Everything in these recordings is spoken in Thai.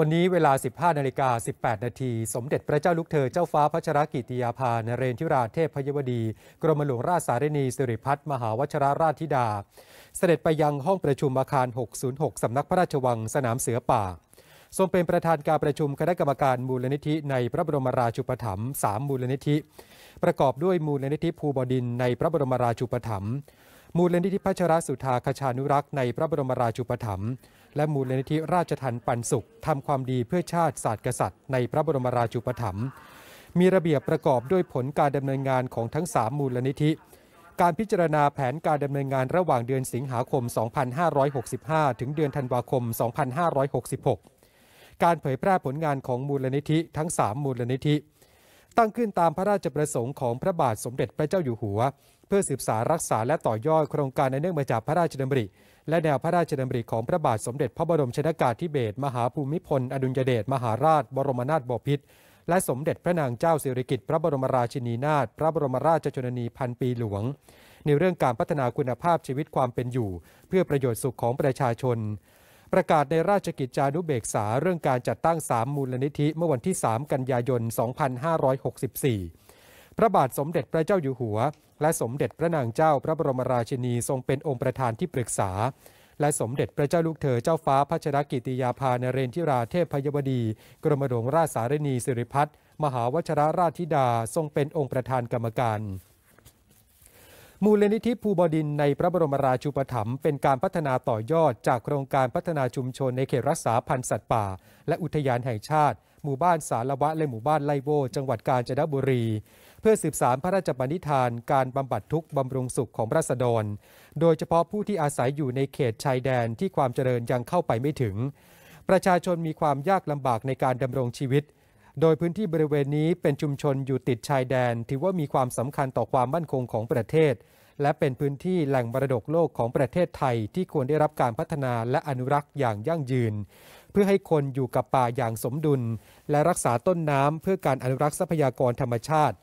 วันนี้เวลา 15นาฬิกา 18 นาที สมเด็จพระเจ้าลูกเธอเจ้าฟ้าพระชรกิติยาภานเรนทิราเทพพยวดี กรมหลวงราชสารณีสิริพัฒน์มหาวชรราชธิดา เสด็จไปยังห้องประชุมอาคาร 606 สำนักพระราชวังสนามเสือป่า ทรงเป็นประธานการประชุมคณะกรรมการมูลนิธิในพระบรมราชูปถัมภ์ 3 มูลนิธิ ประกอบด้วยมูลนิธิภูบดินในพระบรมราชูปถัมภ์ มูลนิธิพัชรสุธาคชานุรักษ์ในพระบรมราชูปถัมภ์และมูลนิธิราชทันปันสุข ทำความดีเพื่อชาติศาสตร์กษัตริย์ในพระบรมราชูปถัมภ์มีระเบียบประกอบด้วยผลการดำเนินงานของทั้ง 3 มูลนิธิ การพิจารณาแผนการดำเนินงานระหว่างเดือนสิงหาคม 2565 ถึงเดือนธันวาคม 2566 การเผยแพร่ผลงานของมูลนิธิทั้ง 3 มูลนิธิตั้งขึ้นตามพระราชประสงค์ของพระบาทสมเด็จพระเจ้าอยู่หัว เพื่อสืบสารรักษาและต่อยอดโครงการในเนื่องมาจากพระราชดำริและแนวพระราชดำริของพระบาทสมเด็จ พระบรมชนากาธิเบศรมหาภูมิพลอดุลยเดชมหาราช บรมนาถบพิตรและสมเด็จพระนางเจ้าสิริกิติ์พระบรมราชินีนาถพระบรมราชชนนีพันปีหลวง ในเรื่องการพัฒนาคุณภาพชีวิตความเป็นอยู่ เพื่อประโยชน์สุขของประชาชนประกาศในราชกิจจานุเบกษาเรื่องการจัดตั้ง 3 มูลนิธิเมื่อวันที่ 3 กันยายน 2564 พระบาทสมเด็จพระเจ้าอยู่หัว และสมเด็จพระนางเจ้าพระบรมราชินีทรงเป็นองค์ประธานที่ปรึกษา และสมเด็จพระเจ้าลูกเธอเจ้าฟ้าพัชรกิติยาภานเรนทิราเทพพยบดี กรมหลวงราชสารณีสิริพัฒน์มหาวชรราชธิดาทรงเป็นองค์ประธานกรรมการมูลนิธิภูบดินในพระบรมราชูปถัมภ์เป็นการพัฒนาต่อยอดจากโครงการพัฒนาชุมชนในเขตรักษาพันธุ์สัตว์ป่าและอุทยานแห่งชาติหมู่บ้านสารวะและหมู่บ้านไลโว จังหวัดกาญจนบุรี เพื่อสืบสารพระราชบัญญัติานการบำบัดทุกข์บำรุงสุขของราษฎรโดยเฉพาะผู้ที่อาศัยอยู่ในเขตชายแดนที่ความเจริญยังเข้าไปไม่ถึง ประชาชนมีความยากลำบากในการดำรงชีวิตโดยพื้นที่บริเวณนี้เป็นชุมชนอยู่ติดชายแดนถือว่ามีความสำคัญต่อความมั่นคงของประเทศ และเป็นพื้นที่แหล่งบรดกโลกของประเทศไทยที่ควรได้รับการพัฒนาและอนุรักษ์อย่างยั่งยืน เพื่อให้คนอยู่กับป่าอย่างสมดุล และรักษาต้นน้ำเพื่อการอนุรักษ์ทรัพยากรธรรมชาติ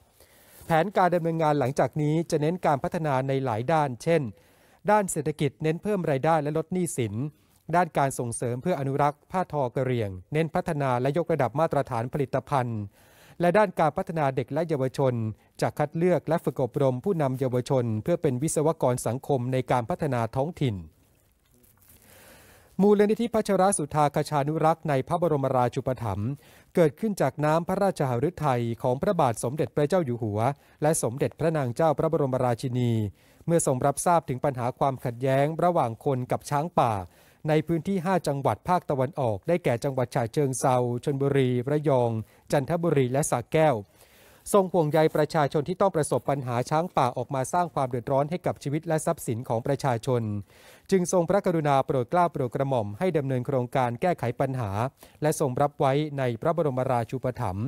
แผนการดำเนินงานหลังจากนี้จะเน้นการพัฒนาในหลายด้าน เช่น ด้านเศรษฐกิจเน้นเพิ่มรายได้และลดหนี้สินด้านการส่งเสริมเพื่ออนุรักษ์ผ้าทอกระเรียง เน้นพัฒนาและยกระดับมาตรฐานผลิตภัณฑ์ และด้านการพัฒนาเด็กและเยาวชนจะคัดเลือกและฝึกอบรมผู้นำเยาวชน เพื่อเป็นวิศวกรสังคมในการพัฒนาท้องถิ่น มูลนิธิพัชรสุธาคชานุรักษ์ ในพระบรมราชูปถัมภ์เกิดขึ้นจากน้ำพระราชหฤทัยของพระบาทสมเด็จพระเจ้าอยู่หัว และสมเด็จพระนางเจ้าพระบรมราชินี เมื่อทรงรับทราบถึงปัญหาความขัดแย้ง ระหว่างคนกับช้างป่าในพื้นที่ 5 จังหวัดภาคตะวันออก ได้แก่จังหวัดฉะเชิงเซาชนบุรี ระยอง จันทบุรี และสระแก้ว ทรงห่วงใยประชาชนที่ต้องประสบปัญหาช้างป่าออกมาสร้างความเดือดร้อนให้กับชีวิตและทรัพย์สินของประชาชน จึงทรงพระกรุณาโปรดเกล้าโปรดกระหม่อมให้ดำเนินโครงการแก้ไขปัญหา และทรงรับไว้ในพระบรมราชูปถัมภ์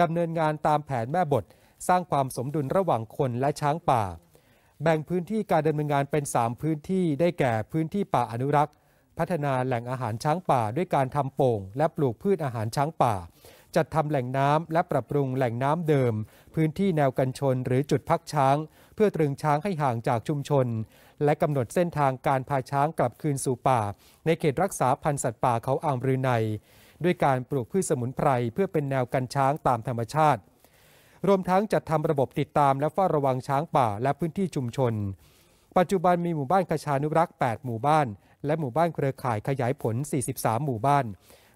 ดำเนินงานตามแผนแม่บท สร้างความสมดุลระหว่างคนและช้างป่า แบ่งพื้นที่การดำเนินงานเป็น 3 พื้นที่ได้แก่พื้นที่ป่าอนุรักษ์พัฒนาแหล่งอาหารช้างป่าด้วยการทำโป่งและปลูกพืชอาหารช้างป่า จัดทำแหล่งน้ำและปรับปรุงแหล่งน้ำเดิม พื้นที่แนวกันชนหรือจุดพักช้างเพื่อตรึงช้างให้ห่างจากชุมชน และกำหนดเส้นทางการพาช้างกลับคืนสู่ป่าในเขตรักษาพันธุ์สัตว์ป่าเขาอ่างรือใน ด้วยการปลูกพืชสมุนไพรเพื่อเป็นแนวกันช้างตามธรรมชาติ รวมทั้งจัดทำระบบติดตามและเฝ้าระวังช้างป่าและพื้นที่ชุมชน ปัจจุบันมีหมู่บ้านคชานุรักษ์8 หมู่บ้านและหมู่บ้านเครือข่ายขยายผล 43 หมู่บ้าน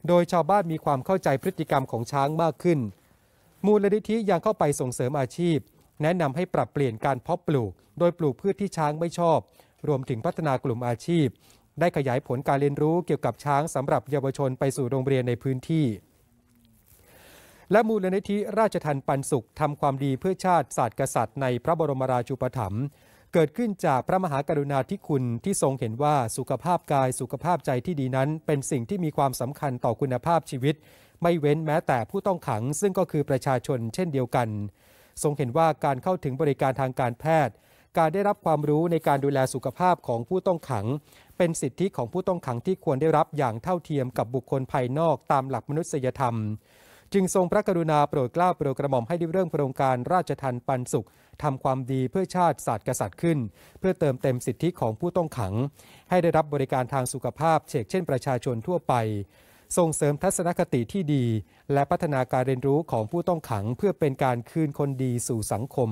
โดยชาวบ้านมีความเข้าใจพฤติกรรมของช้างมากขึ้น มูลนิธิยังเข้าไปส่งเสริมอาชีพ แนะนำให้ปรับเปลี่ยนการเพาะปลูก โดยปลูกพืชที่ช้างไม่ชอบ รวมถึงพัฒนากลุ่มอาชีพ ได้ขยายผลการเรียนรู้เกี่ยวกับช้างสำหรับเยาวชนไปสู่โรงเรียนในพื้นที่ และมูลนิธิราชทันปันสุขทำความดีเพื่อชาติศาสตร์กษัตริย์ ในพระบรมราชูปถัมภ์เกิดขึ้นจากพระมหากรุณาธิคุณที่ทรงเห็นว่าสุขภาพกายสุขภาพใจที่ดีนั้นเป็นสิ่งที่มีความสำคัญต่อคุณภาพชีวิต ไม่เว้นแม้แต่ผู้ต้องขังซึ่งก็คือประชาชนเช่นเดียวกัน ทรงเห็นว่าการเข้าถึงบริการทางการแพทย์ การได้รับความรู้ในการดูแลสุขภาพของผู้ต้องขัง เป็นสิทธิของผู้ต้องขังที่ควรได้รับอย่างเท่าเทียมกับบุคคลภายนอกตามหลักมนุษยธรรมจึงทรงพระกรุณาโปรดเกล้าโปรดกระหม่อมให้ได้เริ่มโครงการราชทันปันสุขทำความดีเพื่อชาติศาสตร์กษัตริย์ขึ้น เพื่อเติมเต็มสิทธิของผู้ต้องขัง ให้ได้รับบริการทางสุขภาพเชกเช่นประชาชนทั่วไป ส่งเสริมทัศนคติที่ดี และพัฒนาการเรียนรู้ของผู้ต้องขังเพื่อเป็นการคืนคนดีสู่สังคม